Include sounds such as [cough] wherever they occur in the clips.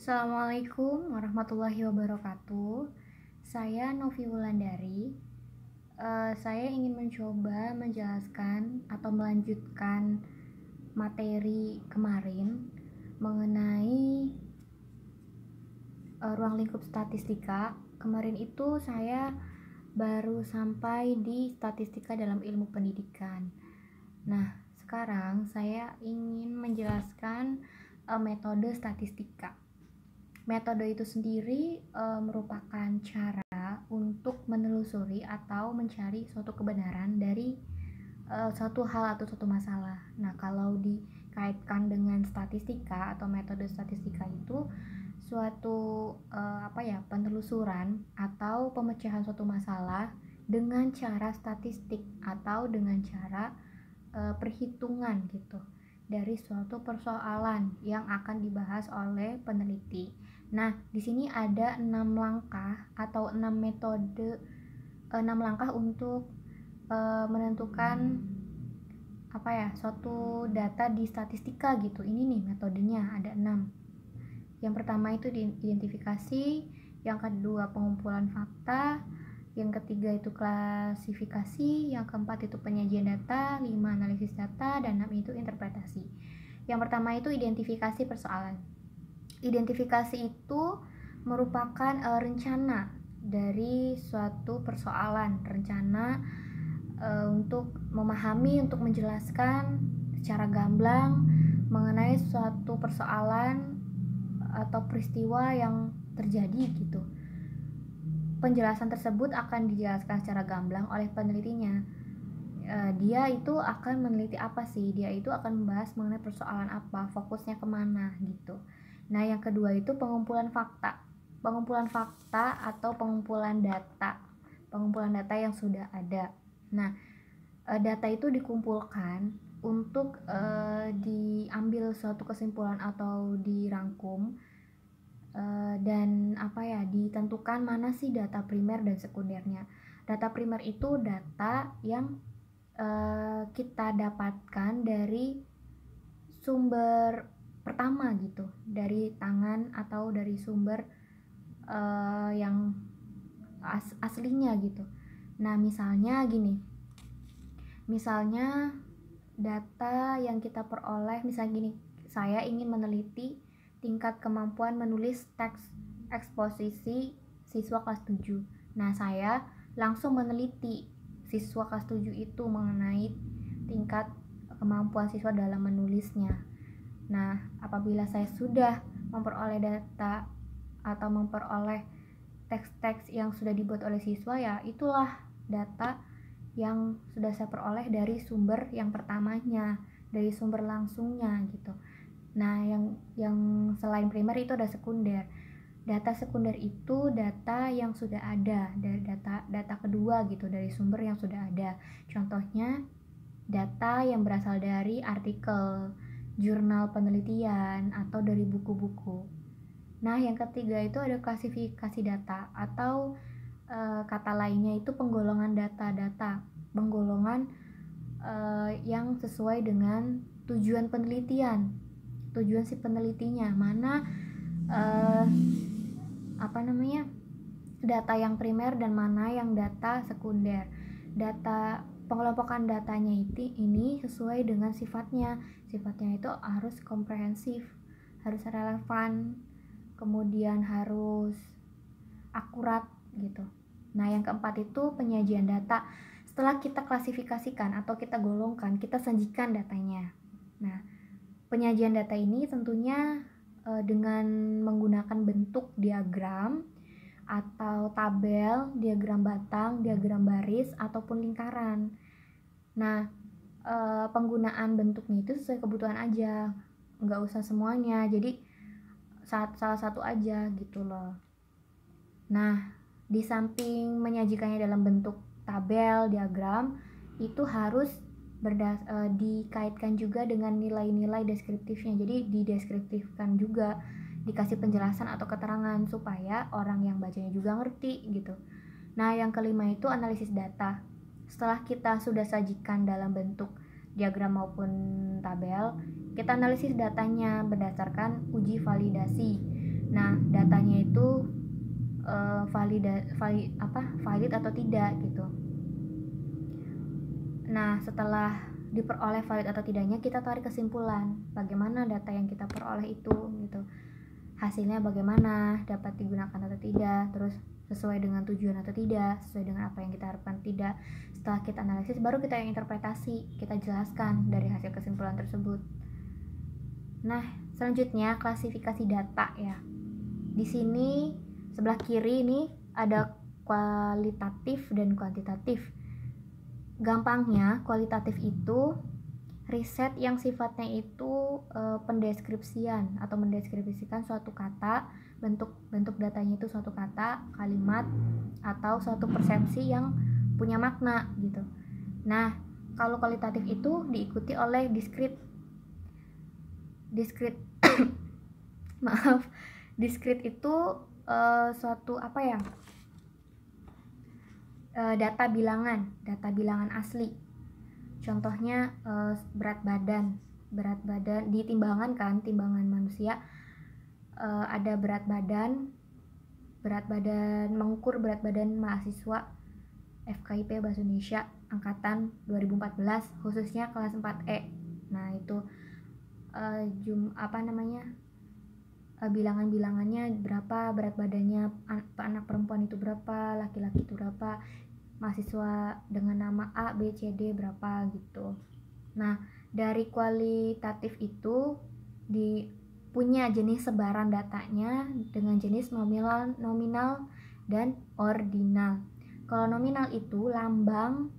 Assalamualaikum warahmatullahi wabarakatuh. Saya Novi Wulandari. Uh, saya ingin mencoba menjelaskan atau melanjutkan materi kemarin mengenai uh, ruang lingkup statistika. Kemarin itu saya baru sampai di statistika dalam ilmu pendidikan. Nah, sekarang saya ingin menjelaskan uh, metode statistika. Metode itu sendiri e, merupakan cara untuk menelusuri atau mencari suatu kebenaran dari e, suatu hal atau suatu masalah. Nah, kalau dikaitkan dengan statistika atau metode statistika itu suatu e, apa ya, penelusuran atau pemecahan suatu masalah dengan cara statistik atau dengan cara e, perhitungan gitu dari suatu persoalan yang akan dibahas oleh peneliti. Nah, di sini ada enam langkah atau enam metode eh, enam langkah untuk eh, menentukan apa ya suatu data di statistika gitu. Ini nih metodenya ada enam. Yang pertama itu diidentifikasi, yang kedua pengumpulan fakta, yang ketiga itu klasifikasi, yang keempat itu penyajian data, lima analisis data, dan enam itu interpretasi. Yang pertama itu identifikasi persoalan. Identifikasi itu merupakan uh, rencana dari suatu persoalan, rencana uh, untuk memahami, untuk menjelaskan secara gamblang mengenai suatu persoalan atau peristiwa yang terjadi gitu. Penjelasan tersebut akan dijelaskan secara gamblang oleh penelitinya. Uh, dia itu akan meneliti apa sih? Dia itu akan membahas mengenai persoalan apa, fokusnya kemana gitu. Nah, yang kedua itu pengumpulan fakta. Pengumpulan fakta atau pengumpulan data. Pengumpulan data yang sudah ada. Nah, eh, data itu dikumpulkan untuk uh, diambil suatu kesimpulan atau dirangkum uh, dan apa ya ditentukan mana sih data primer dan sekundernya. Data primer itu data yang uh, kita dapatkan dari sumber pertama gitu dari tangan atau dari sumber uh, yang as aslinya gitu. Nah, misalnya gini. Misalnya data yang kita peroleh misalnya gini, saya ingin meneliti tingkat kemampuan menulis teks eksposisi siswa kelas 7. Nah, saya langsung meneliti siswa kelas 7 itu mengenai tingkat kemampuan siswa dalam menulisnya Nah, apabila saya sudah memperoleh data atau memperoleh teks-teks yang sudah dibuat oleh siswa ya itulah data yang sudah saya peroleh dari sumber yang pertamanya, dari sumber langsungnya gitu. Nah, yang yang selain primer itu ada sekunder. Data sekunder itu data yang sudah ada dari data data kedua gitu dari sumber yang sudah ada. Contohnya data yang berasal dari artikel jurnal penelitian atau dari buku-buku. Nah, yang ketiga itu ada klasifikasi data atau e, kata lainnya itu penggolongan data-data, penggolongan e, yang sesuai dengan tujuan penelitian, tujuan si penelitinya mana e, apa namanya data yang primer dan mana yang data sekunder, data pengelompokan datanya itu ini sesuai dengan sifatnya sifatnya itu harus komprehensif harus relevan kemudian harus akurat gitu nah yang keempat itu penyajian data setelah kita klasifikasikan atau kita golongkan kita sajikan datanya nah penyajian data ini tentunya eh, dengan menggunakan bentuk diagram atau tabel, diagram batang, diagram baris ataupun lingkaran. Nah, uh, penggunaan bentuknya itu sesuai kebutuhan aja nggak usah semuanya jadi saat salah satu aja gitu loh nah di samping menyajikannya dalam bentuk tabel diagram itu harus berdas uh, dikaitkan juga dengan nilai-nilai deskriptifnya jadi dideskriptifkan juga dikasih penjelasan atau keterangan supaya orang yang bacanya juga ngerti gitu nah yang kelima itu analisis data setelah kita sudah sajikan dalam bentuk diagram maupun tabel, kita analisis datanya berdasarkan uji validasi. Nah, datanya itu uh, eh, valid valid apa valid atau tidak gitu. Nah, setelah diperoleh valid atau tidaknya, kita tarik kesimpulan bagaimana data yang kita peroleh itu gitu. Hasilnya bagaimana, dapat digunakan atau tidak, terus sesuai dengan tujuan atau tidak, sesuai dengan apa yang kita harapkan tidak. Setelah kita analisis baru kita yang interpretasi, kita jelaskan dari hasil kesimpulan tersebut. Nah, selanjutnya klasifikasi data ya. Di sini sebelah kiri ini ada kualitatif dan kuantitatif. Gampangnya kualitatif itu riset yang sifatnya itu e, mendeskripsian atau mendeskripsikan suatu kata, bentuk bentuk datanya itu suatu kata, kalimat atau suatu persepsi yang punya makna gitu. Nah, kalau kualitatif itu diikuti oleh diskrit diskrit [coughs] maaf, diskrit itu uh, suatu apa ya? Uh, data bilangan, data bilangan asli. Contohnya uh, berat badan, berat badan di timbangan kan timbangan manusia uh, ada berat badan berat badan mengukur berat badan mahasiswa FKIP Bahasa Indonesia angkatan 2014 khususnya kelas 4E. Nah, itu uh, jum apa namanya? Uh, bilangan-bilangannya berapa berat badannya an anak perempuan itu berapa, laki-laki itu berapa, mahasiswa dengan nama A, B, C, D berapa gitu. Nah, dari kualitatif itu di punya jenis sebaran datanya dengan jenis nominal, nominal dan ordinal. Kalau nominal itu lambang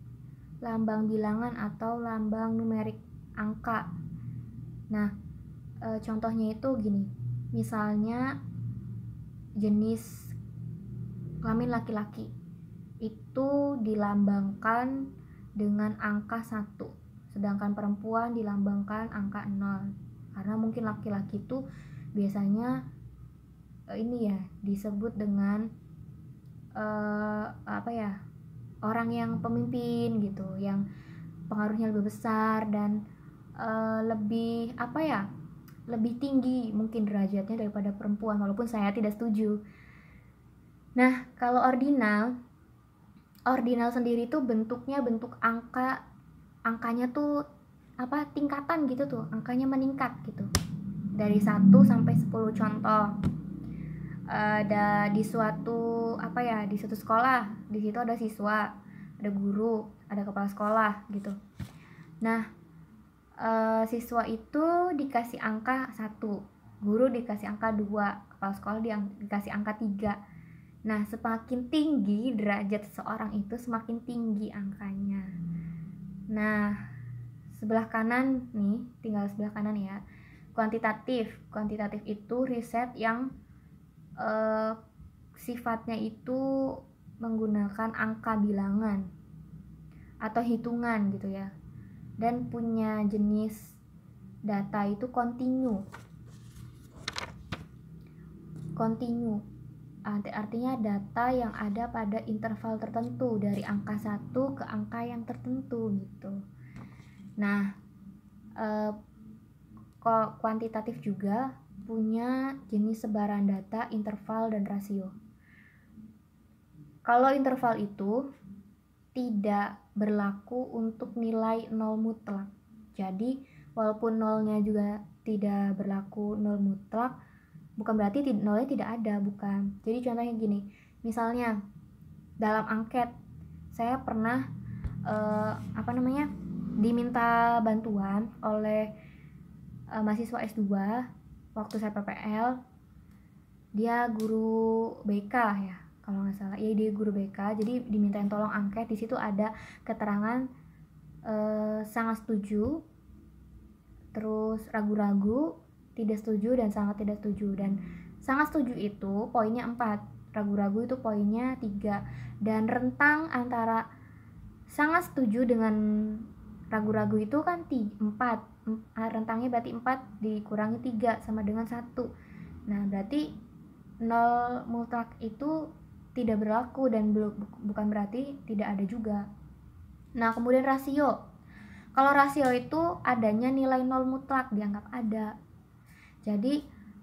lambang bilangan atau lambang numerik angka. Nah, e, contohnya itu gini. Misalnya jenis kelamin laki-laki itu dilambangkan dengan angka 1 Sedangkan perempuan dilambangkan angka 0. Karena mungkin laki-laki itu biasanya eh, ini ya disebut dengan uh, apa ya? orang yang pemimpin gitu, yang pengaruhnya lebih besar dan uh, lebih apa ya? lebih tinggi mungkin derajatnya daripada perempuan walaupun saya tidak setuju. Nah, kalau ordinal ordinal sendiri itu bentuknya bentuk angka angkanya tuh apa tingkatan gitu tuh angkanya meningkat gitu dari 1 sampai 10 contoh eh, ada di suatu apa ya di suatu sekolah di situ ada siswa ada guru ada kepala sekolah gitu nah eh, siswa itu dikasih angka satu guru dikasih angka dua kepala sekolah dikasih angka tiga nah semakin tinggi derajat seseorang itu semakin tinggi angkanya Nah, sebelah kanan nih, tinggal sebelah kanan ya. Kuantitatif. Kuantitatif itu riset yang eh, sifatnya itu menggunakan angka bilangan atau hitungan gitu ya. Dan punya jenis data itu kontinu. Kontinu artinya data yang ada pada interval tertentu dari angka 1 ke angka yang tertentu gitu. Nah, eh, kuantitatif juga punya jenis sebaran data, interval dan rasio. Kalau interval itu tidak berlaku untuk nilai nol mutlak. Jadi, walaupun nolnya juga tidak berlaku nol mutlak, bukan berarti nolnya tidak ada bukan jadi contohnya gini misalnya dalam angket saya pernah uh, apa namanya diminta bantuan oleh uh, mahasiswa S2 waktu saya PPL dia guru BK ya kalau nggak salah ya dia guru BK jadi dimintain tolong angket di situ ada keterangan eh, sangat setuju terus ragu-ragu tidak setuju dan sangat tidak setuju dan sangat setuju itu poinnya 4 ragu-ragu itu poinnya 3 dan rentang antara sangat setuju dengan ragu-ragu itu kan 4 ah, rentangnya berarti 4 dikurangi 3 sama dengan 1 nah berarti 0 mutlak itu tidak berlaku dan bukan berarti tidak ada juga nah kemudian rasio kalau rasio itu adanya nilai nol mutlak dianggap ada jadi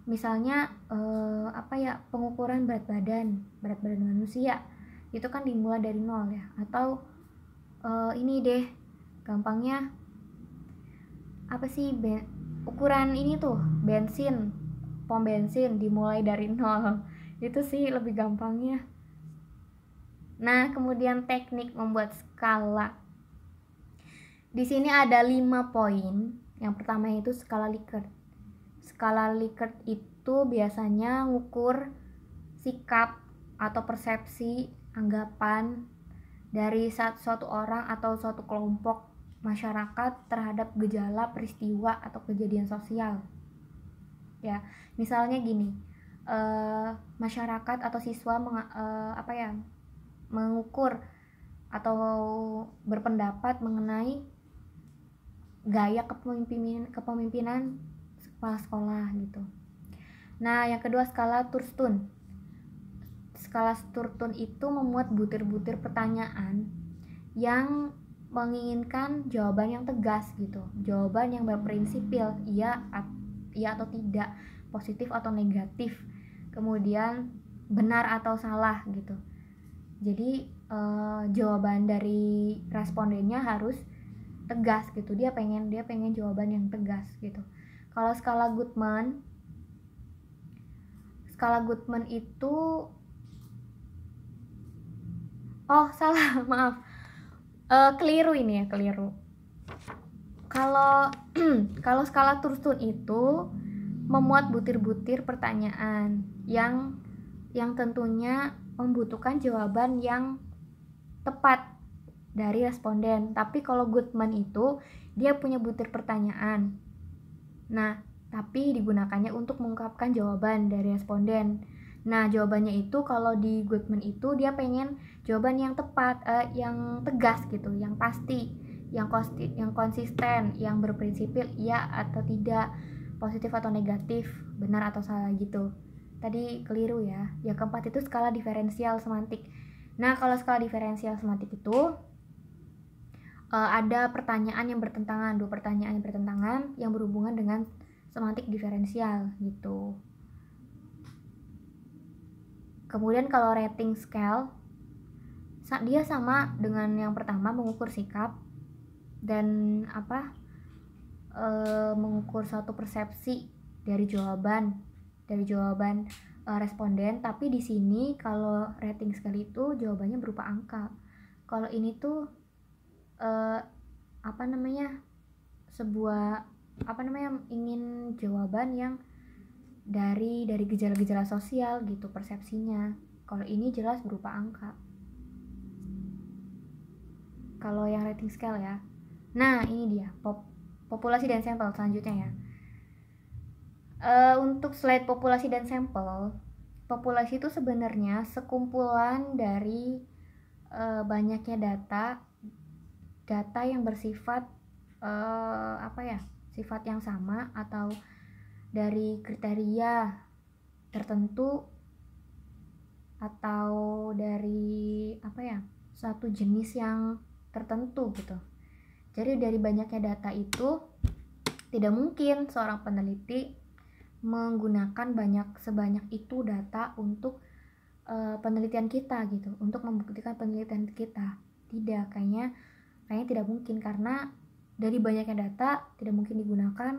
misalnya eh, apa ya pengukuran berat badan berat badan manusia itu kan dimulai dari nol ya atau eh, ini deh gampangnya apa sih ben, ukuran ini tuh bensin pom bensin dimulai dari [laughs] nol itu sih lebih gampangnya nah kemudian teknik membuat skala di sini ada lima poin yang pertama itu skala Likert skala Likert itu biasanya ngukur sikap atau persepsi, anggapan dari suatu orang atau suatu kelompok masyarakat terhadap gejala peristiwa atau kejadian sosial. Ya, misalnya gini, e, masyarakat atau siswa meng, e, eh, apa ya mengukur atau berpendapat mengenai gaya kepemimpinan kepemimpinan kepala sekolah gitu nah yang kedua skala Turstun skala Turstun itu memuat butir-butir pertanyaan yang menginginkan jawaban yang tegas gitu jawaban yang berprinsipil iya iya atau tidak positif atau negatif kemudian benar atau salah gitu jadi eh, jawaban dari respondennya harus tegas gitu dia pengen dia pengen jawaban yang tegas gitu kalau skala Goodman, skala Goodman itu Oh, [laughs] salah, maaf. Uh, keliru ini ya, keliru. Kalau [clears throat] kalau skala Thurston itu memuat butir-butir pertanyaan yang yang tentunya membutuhkan jawaban yang tepat dari responden. Tapi kalau Goodman itu dia punya butir pertanyaan Nah, tapi digunakannya untuk mengungkapkan jawaban dari responden. Nah, jawabannya itu kalau di Goodman itu dia pengen jawaban yang tepat, eh, yang tegas gitu, yang pasti, yang konsti, yang konsisten, yang berprinsipil ya atau tidak, positif atau negatif, benar atau salah gitu. Tadi keliru ya. Yang keempat itu skala diferensial semantik. Nah, kalau skala diferensial semantik itu uh, ada pertanyaan yang bertentangan, dua pertanyaan yang bertentangan yang berhubungan dengan semantik diferensial gitu. Kemudian kalau rating scale dia sama dengan yang pertama mengukur sikap dan apa e, mengukur suatu persepsi dari jawaban dari jawaban e, responden tapi di sini kalau rating scale itu jawabannya berupa angka kalau ini tuh uh, apa namanya sebuah apa namanya ingin jawaban yang dari dari gejala-gejala sosial gitu persepsinya kalau ini jelas berupa angka kalau yang rating scale ya nah ini dia pop populasi dan sampel selanjutnya ya uh, untuk slide populasi dan sampel populasi itu sebenarnya sekumpulan dari uh, banyaknya data data yang bersifat uh, apa ya sifat yang sama atau dari kriteria tertentu atau dari apa ya satu jenis yang tertentu gitu jadi dari banyaknya data itu tidak mungkin seorang peneliti menggunakan banyak sebanyak itu data untuk uh, penelitian kita gitu untuk membuktikan penelitian kita tidak kayaknya Kayaknya tidak mungkin karena dari banyaknya data tidak mungkin digunakan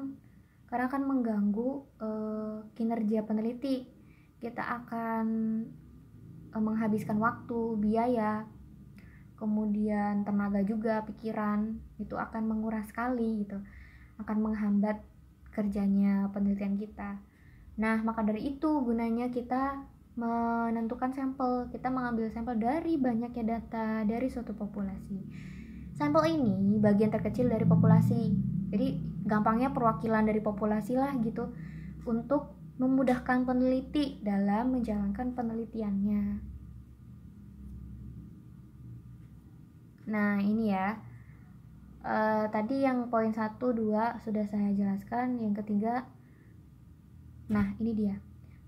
karena akan mengganggu e, kinerja peneliti. Kita akan e, menghabiskan waktu, biaya, kemudian tenaga juga, pikiran itu akan menguras sekali gitu. Akan menghambat kerjanya penelitian kita. Nah, maka dari itu gunanya kita menentukan sampel, kita mengambil sampel dari banyaknya data dari suatu populasi Sampel ini bagian terkecil dari populasi. Jadi gampangnya perwakilan dari populasi lah gitu untuk memudahkan peneliti dalam menjalankan penelitiannya. Nah, ini ya. E, tadi yang poin 1 2 sudah saya jelaskan, yang ketiga Nah, ini dia.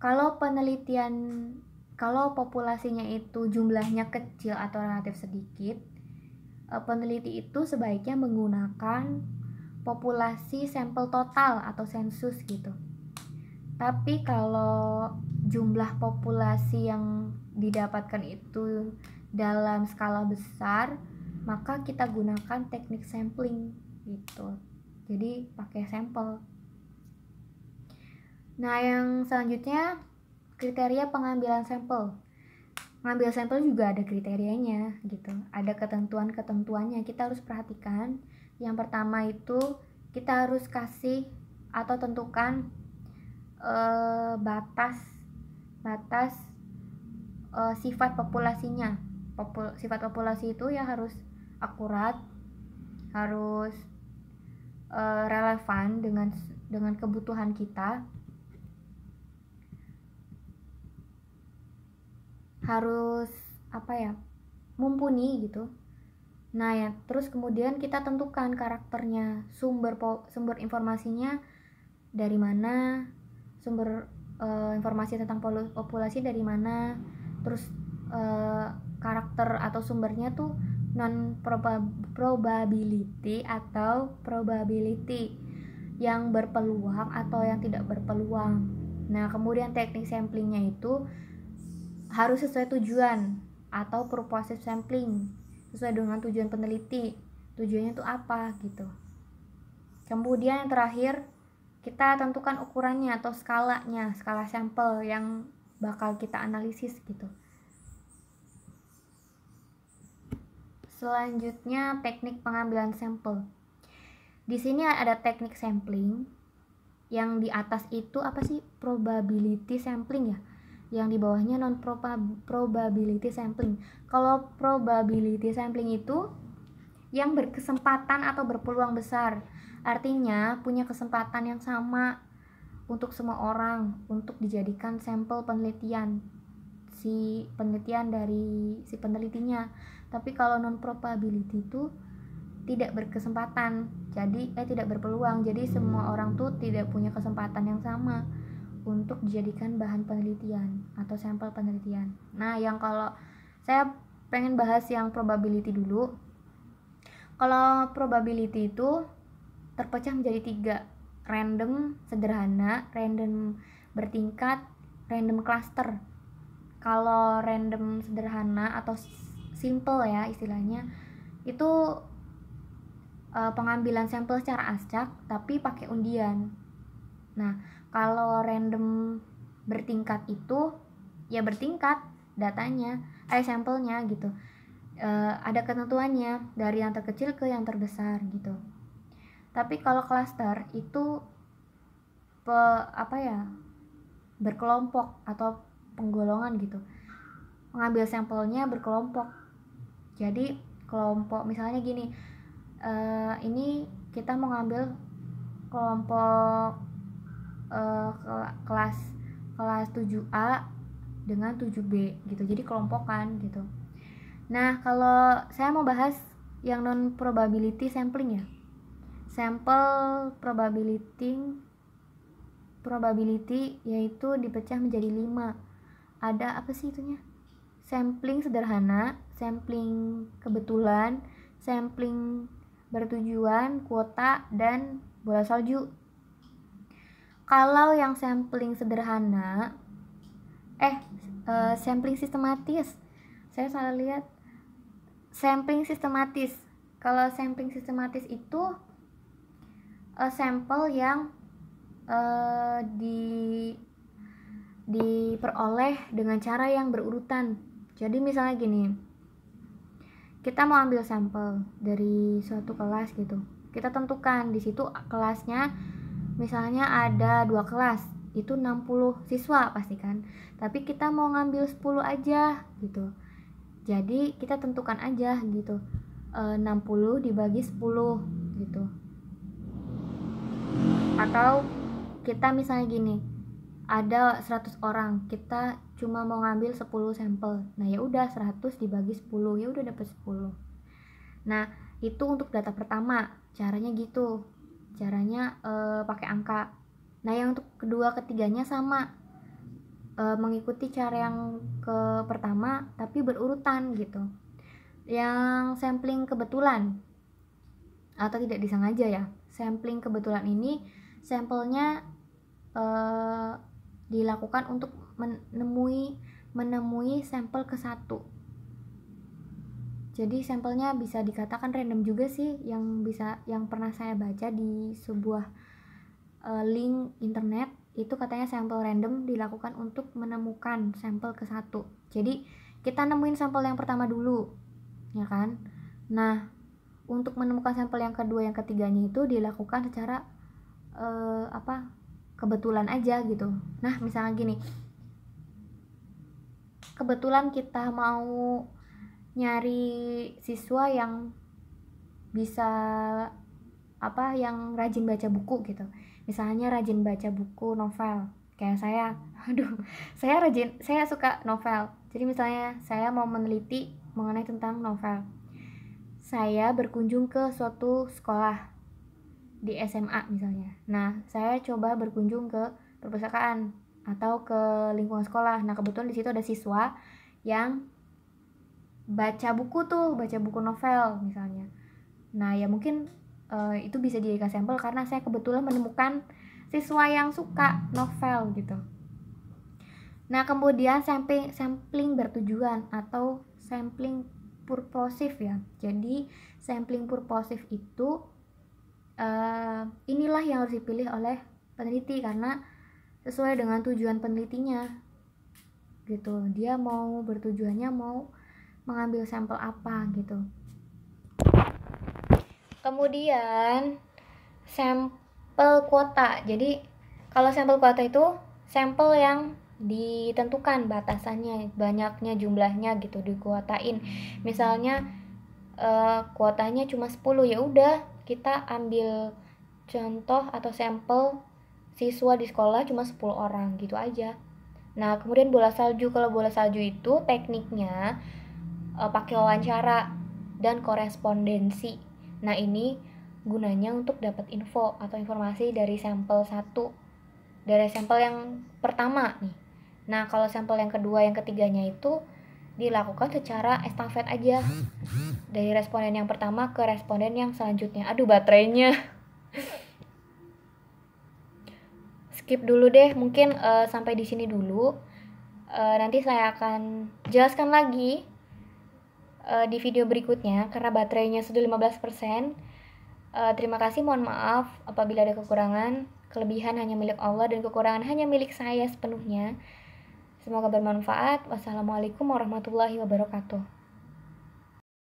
Kalau penelitian kalau populasinya itu jumlahnya kecil atau relatif sedikit, Eh, peneliti itu sebaiknya menggunakan populasi sampel total atau sensus gitu. Tapi kalau jumlah populasi yang didapatkan itu dalam skala besar, maka kita gunakan teknik sampling gitu. Jadi pakai sampel. Nah, yang selanjutnya kriteria pengambilan sampel ngambil sampel juga ada kriterianya gitu ada ketentuan-ketentuannya kita harus perhatikan yang pertama itu kita harus kasih atau tentukan eh, batas batas eh, sifat populasinya Popul sifat populasi itu ya harus akurat harus eh, relevan dengan dengan kebutuhan kita harus apa ya mumpuni gitu nah ya terus kemudian kita tentukan karakternya sumber sumber informasinya dari mana sumber uh, informasi tentang populasi dari mana terus uh, karakter atau sumbernya tuh non probability atau probability yang berpeluang atau yang tidak berpeluang nah kemudian teknik samplingnya itu harus sesuai tujuan atau purposive sampling sesuai dengan tujuan peneliti tujuannya itu apa gitu kemudian yang terakhir kita tentukan ukurannya atau skalanya skala sampel yang bakal kita analisis gitu selanjutnya teknik pengambilan sampel di sini ada teknik sampling yang di atas itu apa sih probability sampling ya yang di bawahnya non probability sampling. Kalau probability sampling itu yang berkesempatan atau berpeluang besar. Artinya punya kesempatan yang sama untuk semua orang untuk dijadikan sampel penelitian si penelitian dari si penelitinya. Tapi kalau non probability itu tidak berkesempatan. Jadi eh tidak berpeluang. Jadi semua orang tuh tidak punya kesempatan yang sama untuk dijadikan bahan penelitian atau sampel penelitian. Nah, yang kalau saya pengen bahas yang probability dulu. Kalau probability itu terpecah menjadi tiga random sederhana, random bertingkat, random cluster. Kalau random sederhana atau simple ya istilahnya, itu eh, pengambilan sampel secara acak tapi pakai undian. Nah, kalau random bertingkat itu ya bertingkat datanya eh sampelnya gitu e, ada ketentuannya dari yang terkecil ke yang terbesar gitu tapi kalau cluster itu pe, apa ya berkelompok atau penggolongan gitu mengambil sampelnya berkelompok jadi kelompok misalnya gini e, ini kita mau ngambil kelompok uh, kelas kelas 7A dengan 7B gitu. Jadi kelompokan gitu. Nah, kalau saya mau bahas yang non probability sampling ya. Sampel probability probability yaitu dipecah menjadi 5. Ada apa sih itunya? Sampling sederhana, sampling kebetulan, sampling bertujuan, kuota, dan bola salju kalau yang sampling sederhana, eh uh, sampling sistematis, saya salah lihat sampling sistematis. Kalau sampling sistematis itu uh, sampel yang uh, di diperoleh dengan cara yang berurutan. Jadi misalnya gini, kita mau ambil sampel dari suatu kelas gitu. Kita tentukan di situ kelasnya misalnya ada dua kelas itu 60 siswa pasti kan tapi kita mau ngambil 10 aja gitu jadi kita tentukan aja gitu e, 60 dibagi 10 gitu atau kita misalnya gini ada 100 orang kita cuma mau ngambil 10 sampel nah ya udah 100 dibagi 10 ya udah dapat 10 nah itu untuk data pertama caranya gitu caranya uh, pakai angka nah yang untuk kedua ketiganya sama uh, mengikuti cara yang ke pertama tapi berurutan gitu yang sampling kebetulan atau tidak disengaja ya sampling kebetulan ini sampelnya uh, dilakukan untuk menemui menemui sampel ke satu jadi sampelnya bisa dikatakan random juga sih yang bisa yang pernah saya baca di sebuah uh, link internet itu katanya sampel random dilakukan untuk menemukan sampel ke satu. Jadi kita nemuin sampel yang pertama dulu, ya kan? Nah, untuk menemukan sampel yang kedua, yang ketiganya itu dilakukan secara uh, apa? kebetulan aja gitu. Nah, misalnya gini. Kebetulan kita mau nyari siswa yang bisa apa yang rajin baca buku gitu misalnya rajin baca buku novel kayak saya [laughs] aduh saya rajin saya suka novel jadi misalnya saya mau meneliti mengenai tentang novel saya berkunjung ke suatu sekolah di SMA misalnya nah saya coba berkunjung ke perpustakaan atau ke lingkungan sekolah nah kebetulan di situ ada siswa yang baca buku tuh baca buku novel misalnya nah ya mungkin uh, itu bisa dijadikan sampel karena saya kebetulan menemukan siswa yang suka novel gitu nah kemudian sampling sampling bertujuan atau sampling purposif ya jadi sampling purposif itu uh, inilah yang harus dipilih oleh peneliti karena sesuai dengan tujuan penelitinya gitu dia mau bertujuannya mau mengambil sampel apa gitu. Kemudian sampel kuota. Jadi kalau sampel kuota itu sampel yang ditentukan batasannya, banyaknya jumlahnya gitu dikuotain. Misalnya eh, kuotanya cuma 10 ya udah kita ambil contoh atau sampel siswa di sekolah cuma 10 orang gitu aja. Nah, kemudian bola salju kalau bola salju itu tekniknya uh, pakai wawancara dan korespondensi. Nah, ini gunanya untuk dapat info atau informasi dari sampel satu dari sampel yang pertama nih. Nah, kalau sampel yang kedua, yang ketiganya itu dilakukan secara estafet aja. Dari responden yang pertama ke responden yang selanjutnya. Aduh, baterainya. Skip dulu deh, mungkin uh, sampai di sini dulu. Uh, nanti saya akan jelaskan lagi uh, di video berikutnya karena baterainya sudah 15%. Uh, eh, terima kasih, mohon maaf apabila ada kekurangan. Kelebihan hanya milik Allah dan kekurangan hanya milik saya sepenuhnya. Semoga bermanfaat. Wassalamualaikum warahmatullahi wabarakatuh.